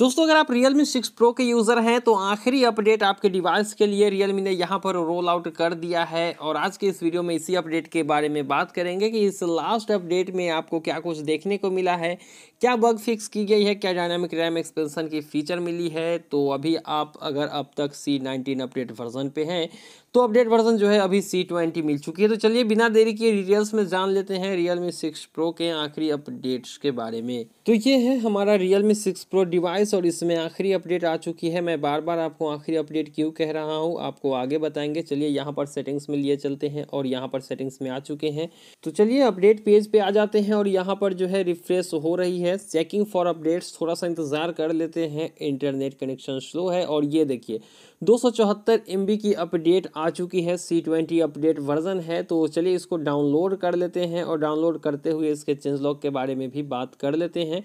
दोस्तों अगर आप रियल मी सिक्स प्रो के यूज़र हैं तो आखिरी अपडेट आपके डिवाइस के लिए रियल मी ने यहाँ पर रोल आउट कर दिया है और आज के इस वीडियो में इसी अपडेट के बारे में बात करेंगे कि इस लास्ट अपडेट में आपको क्या कुछ देखने को मिला है क्या बग फिक्स की गई है क्या डायनामिक रैम एक्सपेंसन की फ़ीचर मिली है तो अभी आप अगर अब तक सी नाइनटीन अपडेट वर्जन पर हैं तो अपडेट वर्जन जो है अभी सी ट्वेंटी मिल चुकी है तो चलिए बिना देरी के रियल्स में जान लेते हैं रियल मी सिक्स प्रो के आखिरी अपडेट्स के बारे में तो ये है हमारा Realme six pro device और इसमें आखिरी अपडेट आ चुकी है मैं बार बार आपको आखिरी अपडेट क्यों कह रहा हूँ आपको आगे बताएंगे चलिए यहाँ पर सेटिंग्स में लिए चलते हैं और यहाँ पर सेटिंग्स में आ चुके हैं तो चलिए अपडेट पेज पे आ जाते हैं और यहाँ पर जो है रिफ्रेश हो रही है चेकिंग फॉर अपडेट्स थोड़ा सा इंतज़ार कर लेते हैं इंटरनेट कनेक्शन स्लो है और ये देखिए दो सौ की अपडेट आ चुकी है सी ट्वेंटी अपडेट वर्जन है तो चलिए इसको डाउनलोड कर लेते हैं और डाउनलोड करते हुए इसके चेंज लॉक के बारे में भी बात कर लेते हैं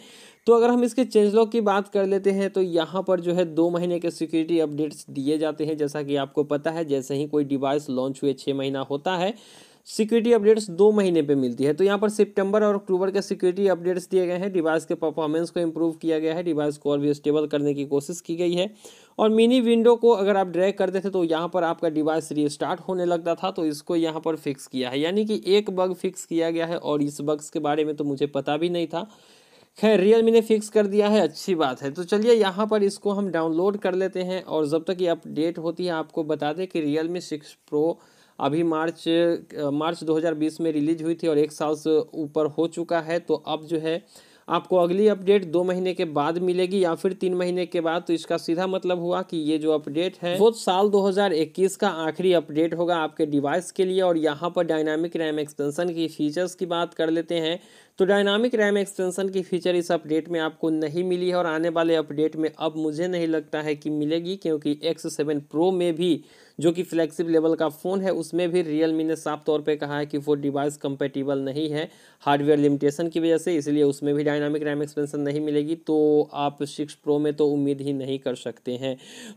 तो अगर हम इसके चेंज लॉक की बात कर लेते हैं तो यहाँ पर जो है दो महीने के सिक्योरिटी अपडेट्स दिए जाते हैं जैसा कि आपको पता है जैसे ही कोई डिवाइस लॉन्च हुए छः महीना होता है सिक्योरिटी अपडेट्स दो महीने पे मिलती है तो यहाँ पर सितंबर और अक्टूबर के सिक्योरिटी अपडेट्स दिए गए हैं डिवाइस के परफॉर्मेंस को इम्प्रूव किया गया है डिवाइस को और भी स्टेबल करने की कोशिश की गई है और मिनी विंडो को अगर आप ड्रैग करते थे तो यहाँ पर आपका डिवाइस रीस्टार्ट होने लगता था तो इसको यहाँ पर फिक्स किया है यानी कि एक बग फिक्स किया गया है और इस बग्स के बारे में तो मुझे पता भी नहीं था खैर रियल ने फिक्स कर दिया है अच्छी बात है तो चलिए यहाँ पर इसको हम डाउनलोड कर लेते हैं और जब तक ये अपडेट होती है आपको बता दें कि रियल मी सिक्स प्रो अभी मार्च मार्च 2020 में रिलीज हुई थी और एक साल से ऊपर हो चुका है तो अब जो है आपको अगली अपडेट दो महीने के बाद मिलेगी या फिर तीन महीने के बाद तो इसका सीधा मतलब हुआ कि ये जो अपडेट है वो साल 2021 का आखिरी अपडेट होगा आपके डिवाइस के लिए और यहाँ पर डायनामिक रैम एक्सटेंशन की फीचर्स की बात कर लेते हैं तो डायनामिक रैम एक्सटेंशन की फीचर इस अपडेट में आपको नहीं मिली है और आने वाले अपडेट में अब मुझे नहीं लगता है कि मिलेगी क्योंकि एक्स सेवन प्रो में भी जो कि फ्लैगशिप लेवल का फ़ोन है उसमें भी रियलमी ने साफ तौर पे कहा है कि वो डिवाइस कंपेटिबल नहीं है हार्डवेयर लिमिटेशन की वजह से इसलिए उसमें भी डायनामिक रैम एक्सपेंसन नहीं मिलेगी तो आप सिक्स प्रो में तो उम्मीद ही नहीं कर सकते हैं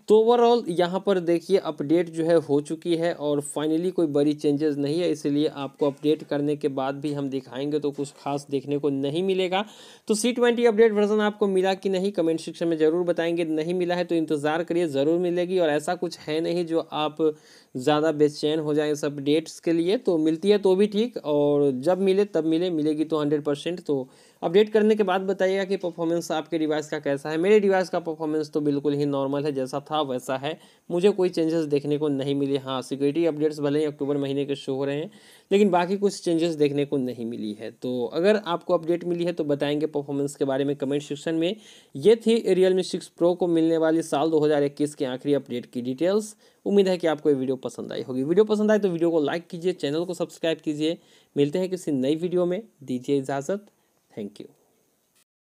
तो ओवरऑल यहाँ पर देखिए अपडेट जो है हो चुकी है और फाइनली कोई बड़ी चेंजेस नहीं है इसलिए आपको अपडेट करने के बाद भी हम दिखाएंगे तो कुछ खास देखने को नहीं मिलेगा तो सी ट्वेंटी अपडेट वर्जन आपको मिला कि नहीं कमेंट सेक्शन में ज़रूर बताएंगे नहीं मिला है तो इंतज़ार करिए ज़रूर मिलेगी और ऐसा कुछ है नहीं जो आप ज़्यादा बेचैन हो जाए इस अपडेट्स के लिए तो मिलती है तो भी ठीक और जब मिले तब मिले मिलेगी तो हंड्रेड परसेंट तो अपडेट करने के बाद बताइएगा कि परफॉर्मेंस आपके डिवाइस का कैसा है मेरे डिवाइस का परफॉर्मेंस तो बिल्कुल ही नॉर्मल है जैसा था वैसा है मुझे कोई चेंजेस देखने को नहीं मिले हाँ सिक्योरिटी अपडेट्स भले ही अक्टूबर महीने के शो हो रहे हैं लेकिन बाकी कुछ चेंजेस देखने को नहीं मिली है तो अगर आपको अपडेट मिली है तो बताएंगे परफॉर्मेंस के बारे में कमेंट सेक्शन में ये थी रियल मी सिक्स प्रो को मिलने वाली साल 2021 के आखिरी अपडेट की डिटेल्स उम्मीद है कि आपको ये वीडियो पसंद आई होगी वीडियो पसंद आए तो वीडियो को लाइक कीजिए चैनल को सब्सक्राइब कीजिए मिलते हैं किसी नई वीडियो में दीजिए इजाज़त थैंक यू